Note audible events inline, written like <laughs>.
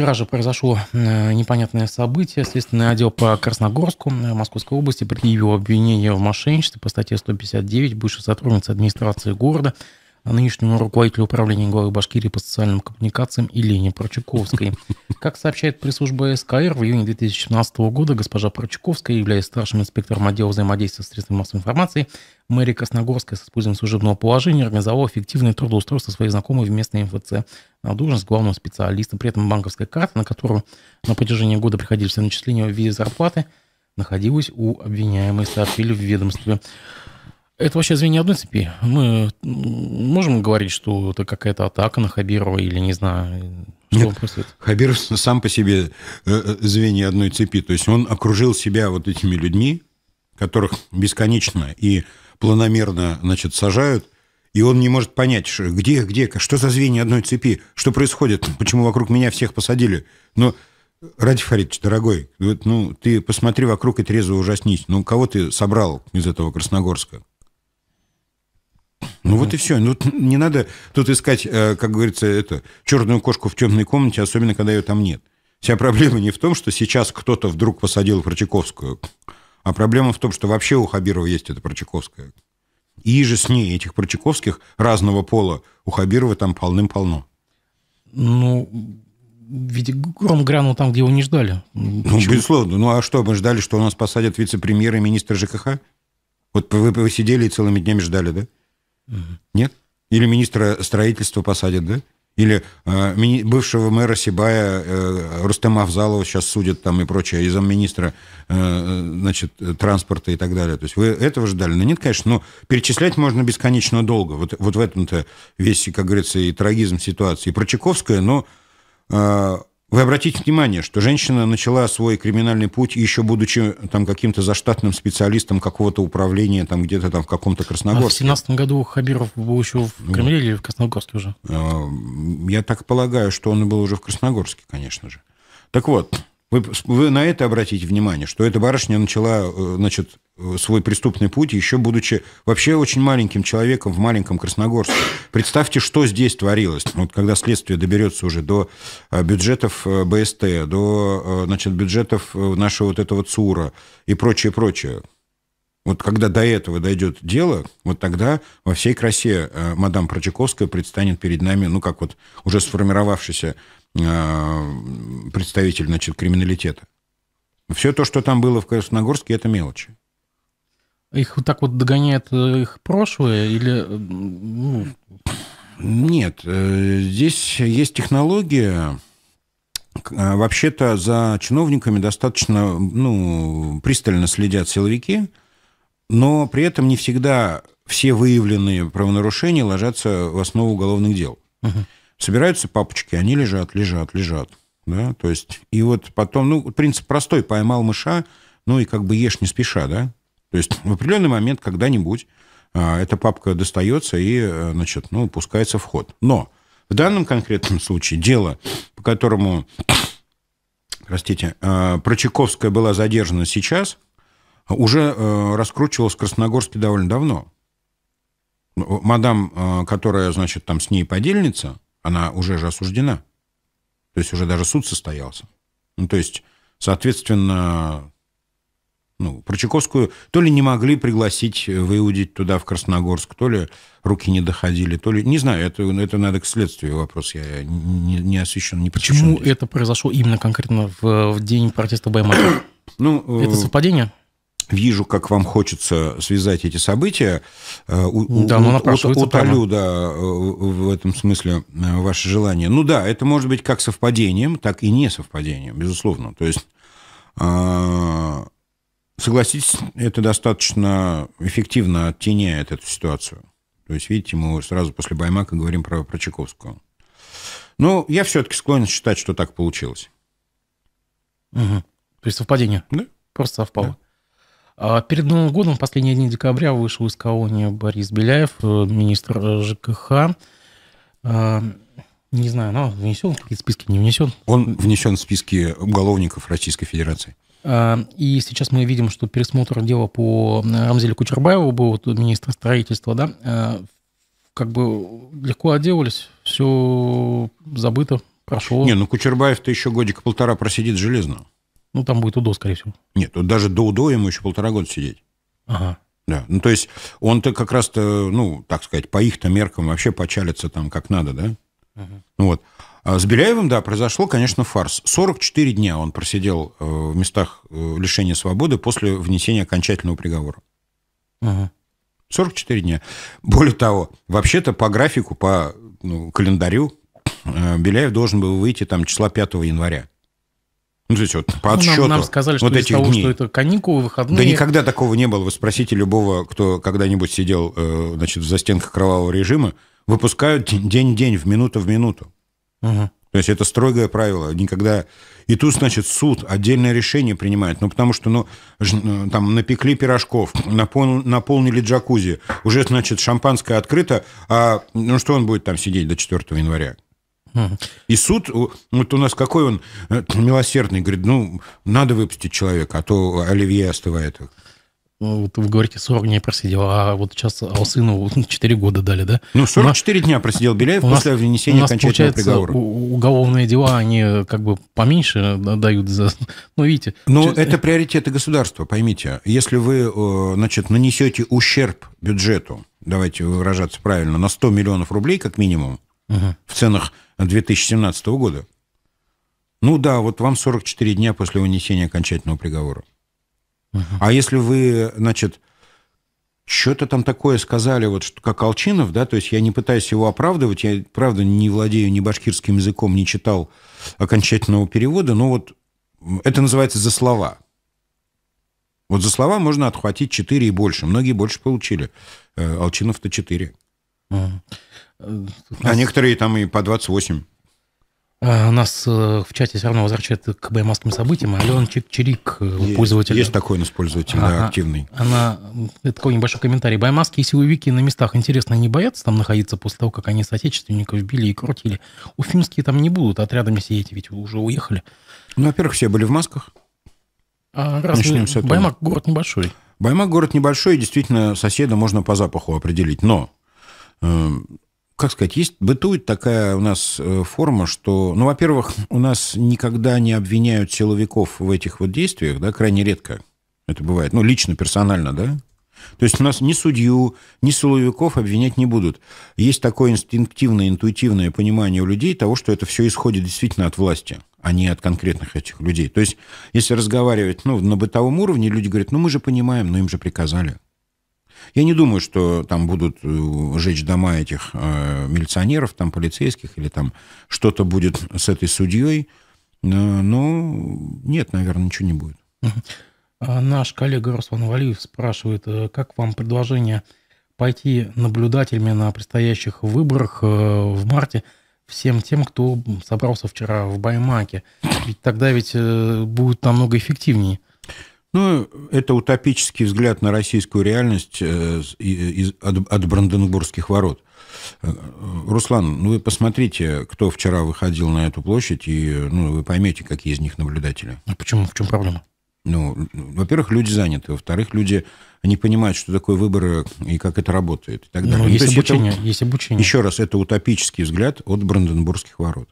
Вчера же произошло э, непонятное событие. Следственный отдел по Красногорску э, Московской области предъявил обвинение в мошенничестве по статье 159 бывшей сотрудницы администрации города – нынешнему руководителю управления главы Башкирии по социальным коммуникациям Елене Прочаковской. Как сообщает пресс-служба СКР, в июне 2017 года госпожа Прочаковская, являясь старшим инспектором отдела взаимодействия с средствами массовой информации, мэрия Красногорска с использованием служебного положения организовала эффективное трудоустройство своей знакомой в местной МФЦ на должность главного специалиста. При этом банковская карта, на которую на протяжении года приходили все начисления в виде зарплаты, находилась у обвиняемой, сообщили в ведомстве. Это вообще звенья одной цепи. Мы можем говорить, что это какая-то атака на Хабирова или, не знаю, Нет, Хабиров сам по себе э, э, звенья одной цепи. То есть он окружил себя вот этими людьми, которых бесконечно и планомерно значит, сажают, и он не может понять, где, где, что за звенья одной цепи, что происходит, почему вокруг меня всех посадили. Но Ради Фаридович, дорогой, ну ты посмотри вокруг и трезво ужаснись. Ну кого ты собрал из этого Красногорска? Ну вот и все. Ну, не надо тут искать, э, как говорится, это, черную кошку в темной комнате, особенно когда ее там нет. Вся проблема не в том, что сейчас кто-то вдруг посадил Прочаковскую, а проблема в том, что вообще у Хабирова есть эта Прочаковская. И же с ней этих Прочаковских разного пола у Хабирова там полным-полно. Ну, ведь гром грянул там, где его не ждали. Ну, Почему? безусловно. Ну, а что, мы ждали, что у нас посадят вице-премьера и министра ЖКХ? Вот вы, вы сидели и целыми днями ждали, да? Угу. Нет? Или министра строительства посадят, да? Или э, бывшего мэра Сибая э, Рустема Авзалова сейчас судят там и прочее, и замминистра э, э, значит, транспорта и так далее. То есть вы этого ждали? Ну нет, конечно, но перечислять можно бесконечно долго. Вот, вот в этом-то весь, как говорится, и трагизм ситуации. И про Чайковское, но э, вы обратите внимание, что женщина начала свой криминальный путь еще будучи там каким-то заштатным специалистом какого-то управления там где-то там в каком-то Красногорске. А в 17 году Хабиров был еще в ну, Кремле или в Красногорске уже? А, я так полагаю, что он был уже в Красногорске, конечно же. Так вот, вы, вы на это обратите внимание, что эта барышня начала э, значит, э, свой преступный путь, еще будучи вообще очень маленьким человеком в маленьком Красногорске. Представьте, что здесь творилось. Ну, вот когда следствие доберется уже до э, бюджетов БСТ, до значит, бюджетов нашего вот этого ЦУРа и прочее, прочее. Вот когда до этого дойдет дело, вот тогда во всей красе мадам Прочаковская предстанет перед нами, ну, как вот уже сформировавшийся Э, представитель значит, криминалитета. Все то, что там было в Красногорске, это мелочи. Их вот так вот догоняет э, их прошлое или... Э, ну? Нет, здесь есть технология. Вообще-то за чиновниками достаточно ну, пристально следят силовики, но при этом не всегда все выявленные правонарушения ложатся в основу уголовных дел. Угу. Собираются папочки, они лежат, лежат, лежат. Да? То есть, и вот потом, ну, принцип простой, поймал мыша, ну и как бы ешь не спеша, да? То есть в определенный момент когда-нибудь а, эта папка достается и, э, значит, ну, пускается в ход. Но в данном конкретном случае дело, по которому, простите, а, Прочаковская была задержана сейчас, уже а, э, раскручивалось в Красногорске довольно давно. Мадам, э, которая, значит, там с ней подельница, она уже же осуждена. То есть уже даже суд состоялся. Ну, то есть, соответственно, ну, про Чайковскую то ли не могли пригласить, э, выудить туда, в Красногорск, то ли руки не доходили, то ли... Не знаю, это, это надо к следствию вопрос, я не, не освещен, не Почему здесь. это произошло именно конкретно в, в день протеста Баймака? Ну, это э, совпадение? вижу, как вам хочется связать эти события. Э, у, да, ну, напрашивается Утолю, да, э, в этом смысле э, ваше желание. Ну да, это может быть как совпадением, так и не совпадением, безусловно. То есть, а, согласитесь, это достаточно эффективно оттеняет эту ситуацию. То есть, видите, мы сразу после Баймака говорим про, про Чайковскую. Но ну, я все-таки склонен считать, что так получилось. Угу. То есть совпадение? Да. Просто совпало. Да. А перед Новым годом, в последние дни декабря, вышел из колонии Борис Беляев, э, министр э, ЖКХ. А, не знаю, но ну, внесен в какие-то списки, не внесен. Он внесен в списки уголовников Российской Федерации. А, и сейчас мы видим, что пересмотр дела по Рамзелю Кучербаеву, был министр строительства, да, как бы легко отделались, все забыто, прошло. Не, ну Кучербаев-то еще годика полтора просидит железно. Ну, там будет УДО, скорее всего. Нет, даже до УДО ему еще полтора года сидеть. Ага. Да, ну, то есть он-то как раз-то, ну, так сказать, по их-то меркам вообще почалится там как надо, да? Ага. Ну, вот. А с Беляевым, да, произошло, конечно, фарс. 44 дня он просидел э, в местах э, лишения свободы после внесения окончательного приговора. Ага. 44 дня. Более того, вообще-то по графику, по ну, календарю э, Беляев должен был выйти там числа 5 января. Ну, то есть вот по отсчету ну, нам, нам сказали, что вот из этих того, дней. что это каникулы, выходные... Да никогда такого не было. Вы спросите любого, кто когда-нибудь сидел э, значит, в застенках кровавого режима, выпускают день день, в минуту в минуту. Угу. То есть это строгое правило. Никогда... И тут, значит, суд отдельное решение принимает. Ну, потому что, ну, э, там напекли пирожков, наполнили джакузи, уже, значит, шампанское открыто, а ну что он будет там сидеть до 4 января? И суд, вот у нас какой он э, <clears throat> милосердный, говорит, ну, надо выпустить человека, а то Оливье остывает. Ну, вот вы говорите, 40 дней просидел, а вот сейчас а сыну 4 года дали, да? Ну, 44 у нас, дня просидел Беляев нас, после внесения окончательного приговора. уголовные дела, они как бы поменьше дают за... <laughs> Ну, видите... Ну, это <laughs> приоритеты государства, поймите. Если вы, э, значит, нанесете ущерб бюджету, давайте выражаться правильно, на 100 миллионов рублей как минимум, в ценах 2017 года. Ну да, вот вам 44 дня после вынесения окончательного приговора. Угу. А если вы, значит, что-то там такое сказали, вот что, как Алчинов, да, то есть я не пытаюсь его оправдывать, я, правда, не владею ни башкирским языком, не читал окончательного перевода, но вот это называется «за слова». Вот за слова можно отхватить 4 и больше. Многие больше получили. Э, Алчинов-то 4. Угу. А некоторые там и по 28. А, нас э, в чате все равно возвращают к баймасским событиям. Алена Чик-Чирик, э, пользователь. Есть такой у нас пользователь, да, активный. Она, это такой небольшой комментарий. Баймаски и силовики на местах, интересно, не боятся там находиться после того, как они соотечественников били и крутили? Уфимские там не будут, отрядами сидеть ведь уже уехали. Ну, во-первых, все были в масках. А раз Начнем с Баймак город небольшой. Баймак город небольшой, и действительно соседа можно по запаху определить. Но эм, как сказать, есть, бытует такая у нас э, форма, что, ну, во-первых, <laughs> у нас никогда не обвиняют силовиков в этих вот действиях, да, крайне редко это бывает, ну, лично, персонально, да, то есть у нас ни судью, ни силовиков обвинять не будут. Есть такое инстинктивное, интуитивное понимание у людей того, что это все исходит действительно от власти, а не от конкретных этих людей. То есть если разговаривать ну, на бытовом уровне, люди говорят, ну мы же понимаем, но им же приказали. Я не думаю, что там будут э, жечь дома этих э, милиционеров, там полицейских, или там что-то будет с этой судьей. Э, Но ну, нет, наверное, ничего не будет. А наш коллега Руслан Валиев спрашивает, э, как вам предложение пойти наблюдателями на предстоящих выборах в марте всем тем, кто собрался вчера в Баймаке? Ведь тогда ведь будет намного эффективнее. Ну, это утопический взгляд на российскую реальность э, э, из, от, Бранденбургских ворот. Э, Руслан, ну вы посмотрите, кто вчера выходил на эту площадь, и ну, вы поймете, какие из них наблюдатели. А почему? В чем проблема? Ну, во-первых, люди заняты, во-вторых, люди не понимают, что такое выборы и как это работает. И так ну, далее. ну, есть обучение, это, есть обучение. Еще раз, это утопический взгляд от Бранденбургских ворот.